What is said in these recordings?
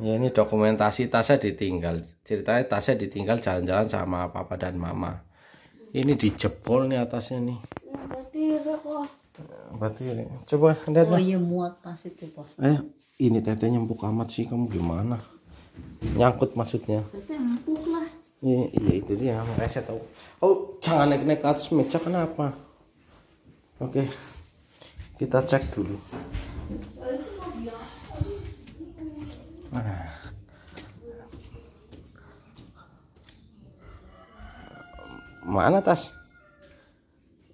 Ya ini dokumentasi tasnya ditinggal. Ceritanya tasnya ditinggal jalan-jalan sama papa dan mama. Ini dijebol nih atasnya nih. Batu ya, kok. Ya, coba lihat. Oh iya muat tas itu pak. Eh ini teteh nyempuk amat sih kamu gimana? Nyangkut maksudnya. Teteh empuk lah. Iya, iya, itu dia makanya saya tahu. Oh jangan naik-naik ke atas meja kenapa? Oke kita cek dulu. mana tas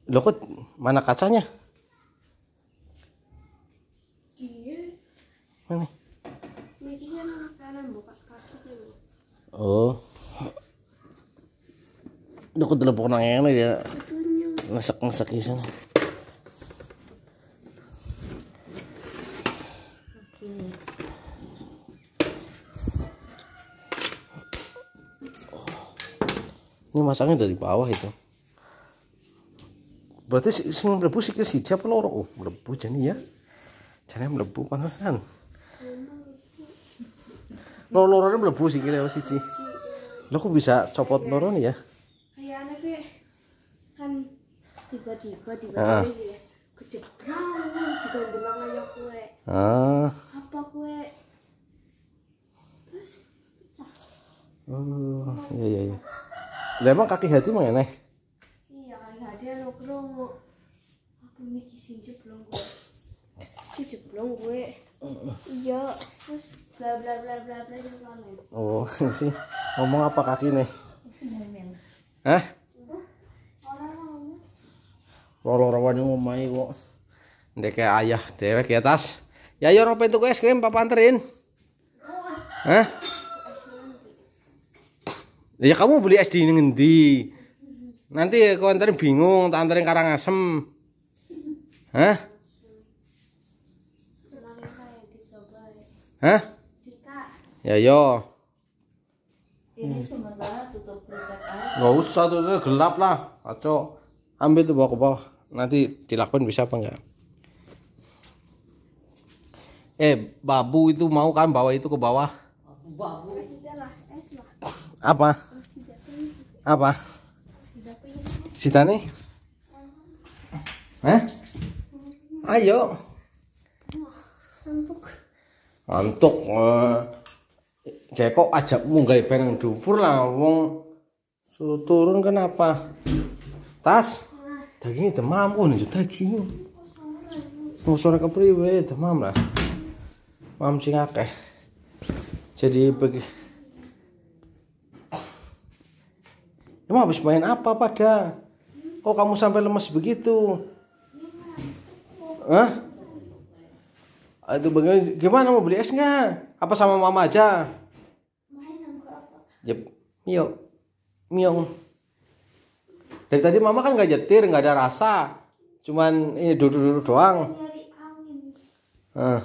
lo kok mana kacanya iya. mana oh Dukut telepon nang ya. masak ngesak di sana. ini masangnya dari bawah itu berarti sing merebus sih sih siapa loro oh mlebu ya jane mlebu pantesan loro melebu sih kira lewat sih lo kok bisa copot loro nih ya tiba anu kan tiba-tiba tiba-tiba ah. ya tiba-tiba kue ah Lah emang kaki hati mau enak. Iya, kaki hati anu krungu. Aku niki sing jeblong gue. Si jeblong gue. Iya, terus bla bla bla bla bla jeblong. Gitu kan, ya. Oh, sih. Ngomong apa kaki nih? Hah? rawan rawani ngomai kok. Ndek kayak ayah dewek di atas. Ya yo rope tuku es krim papa anterin. Hah? Ya kamu beli SD di ngendi? Nanti kau antarin bingung, tak antarin asem, Hah? Hah? Ya yo. Ini Gak usah tuh, gelap lah. aco. Ambil tuh bawa ke bawah. Nanti dilakukan bisa apa enggak? Eh, babu itu mau kan bawa itu ke bawah? Babu apa apa Sita nih eh ayo ngantuk eh. kayak kok ajak munggai pengen dufur lah wong suruh turun kenapa tas dagingnya demam pun oh, itu dagingnya mau oh, sore kepriwe demam lah mam sing akeh jadi bagi kamu habis main apa pada? Kok oh, kamu sampai lemes begitu? Hah? Ah, itu bagaimana? Gimana mau beli es nggak? Apa sama mama aja? Yep. Mio. Mio. Dari tadi mama kan nggak jetir nggak ada rasa. Cuman ini duduk-duduk doang. Ah.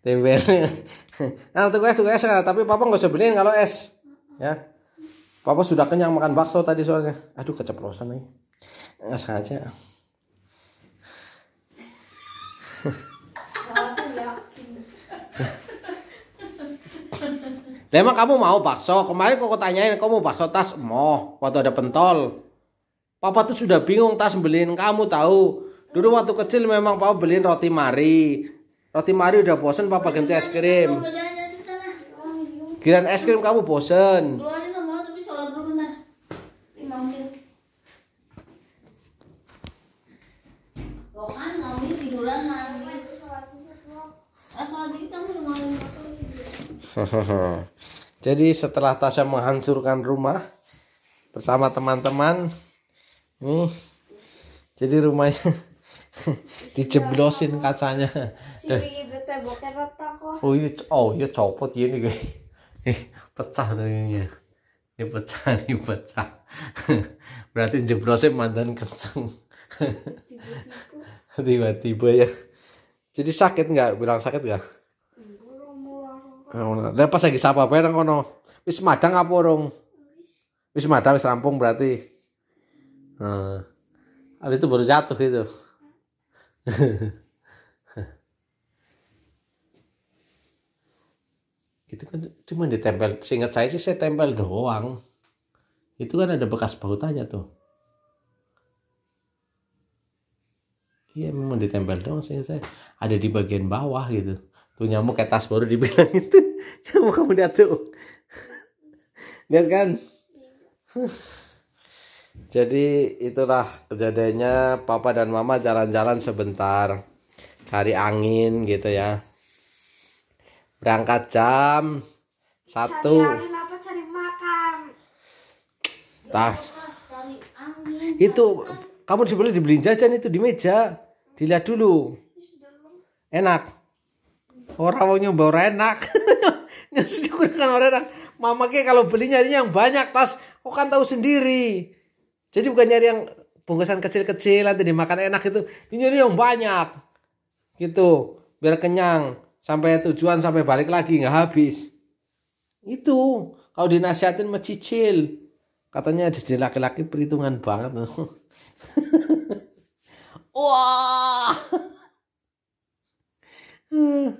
Tempe. nah untuk es untuk es ya. tapi papa nggak usah beliin kalau es ya papa sudah kenyang makan bakso tadi soalnya aduh keceplosan nih nggak sengaja emang kamu mau bakso? Kemarin kok tanyain kamu bakso tas emoh waktu ada pentol. Papa tuh sudah bingung tas beliin kamu tahu. Dulu waktu kecil memang papa beliin roti mari, Roti Mari udah bosen papa ganti es krim. Kiran es krim kamu bosen. Jadi setelah Tasya menghancurkan rumah bersama teman-teman, nih, jadi rumahnya dijeblosin kacanya oh iya oh iya copot ya nih guys pecah dengnya ini pecah ini pecah berarti jeblosin mantan kenceng tiba-tiba ya jadi sakit nggak bilang sakit nggak Lepas Lepas lagi siapa? apa ya, kono? Wis madang apa urung? Wis madang wis rampung berarti. Nah. Habis itu baru jatuh gitu itu kan cuma ditempel seingat saya sih saya tempel doang itu kan ada bekas bautanya tuh iya memang ditempel doang seingat saya ada di bagian bawah gitu tuh nyamuk kayak tas baru dibilang itu nyamuk kamu lihat tuh lihat kan iya. Jadi itulah kejadiannya papa dan mama jalan-jalan sebentar cari angin gitu ya. Berangkat jam satu. Tah. Itu kamu sebenarnya dibeliin jajan itu di meja. Dilihat dulu. Enak. Orang mau nyoba orang enak. Nyes orang enak. Mama kayak kalau beli nyarinya yang banyak tas, kok kan tahu sendiri. Jadi bukan nyari yang bungkusan kecil-kecil nanti dimakan enak itu. Ini nyari yang banyak. Gitu. Biar kenyang sampai tujuan sampai balik lagi nggak habis. Itu kalau dinasihatin mencicil. Katanya jadi laki-laki perhitungan banget. Wah. Hmm.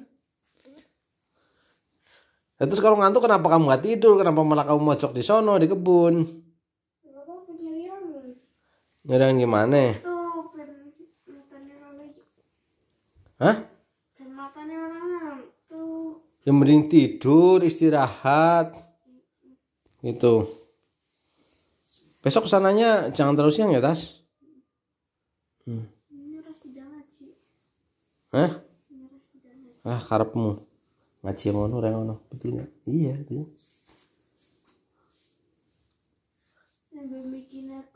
Terus kalau ngantuk kenapa kamu gak tidur? Kenapa malah kamu mojok di sono di kebun? Nyerang gimana? Tuh, Hah? Yang mending tidur, istirahat. itu Besok sananya jangan terus siang ya, Tas? Hmm. Hah? Ah, karepmu. Ngaji ngono, reng ngono. Betul nggak? Iya, betul.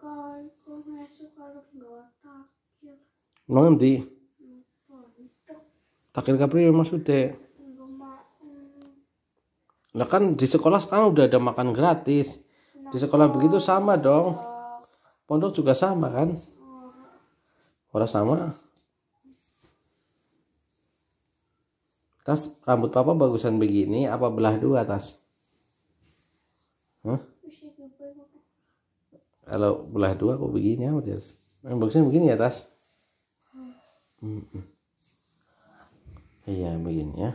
Agora começa agora tá aquilo. Mande. Takil Nah kan di sekolah sekarang udah ada makan gratis. Di sekolah begitu sama dong. Pondok juga sama kan? Orang sama. Tas rambut papa bagusan begini apa belah dua tas? Hah? kalau belah dua kok begini amat ya maksudnya begini ya tas hmm. iya begini ya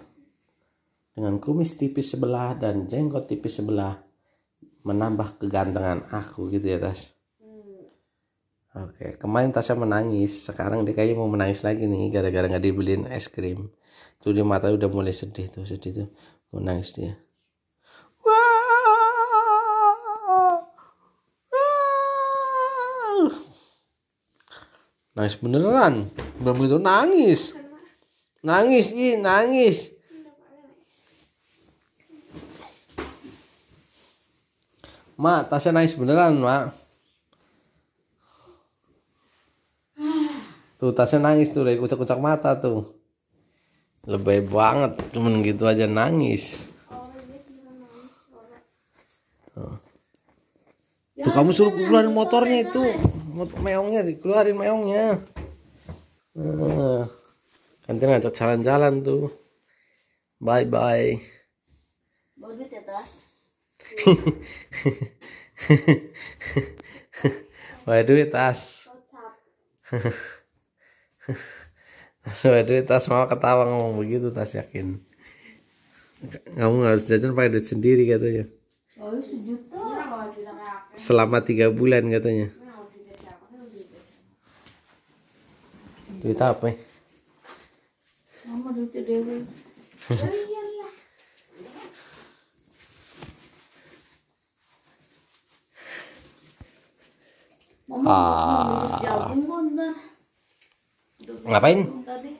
dengan kumis tipis sebelah dan jenggot tipis sebelah menambah kegantengan aku gitu ya tas hmm. Oke, kemarin Tasnya menangis, sekarang dia kayaknya mau menangis lagi nih gara-gara gak dibeliin es krim. Tuh di mata udah mulai sedih tuh, sedih tuh, mau nangis dia. nangis beneran belum begitu nangis nangis i, nangis Mak, tasnya nangis beneran, Mak. Tuh, tasnya nangis tuh, kayak kucak-kucak mata tuh. Lebay banget, cuman gitu aja nangis. Tuh, kamu suruh keluar motornya itu meongnya dikeluarin meongnya nah, eh, nanti ngajak jalan-jalan tuh bye bye Waduh duit tas. Waduh duit tas mau ketawa ngomong begitu tas yakin. Kamu harus jajan pakai duit sendiri katanya. Oh, Selama tiga bulan katanya. Duit apa? Ya? Mama duit dewe. Oh, iya, iya. Mama ah. Ngapain? Tadi.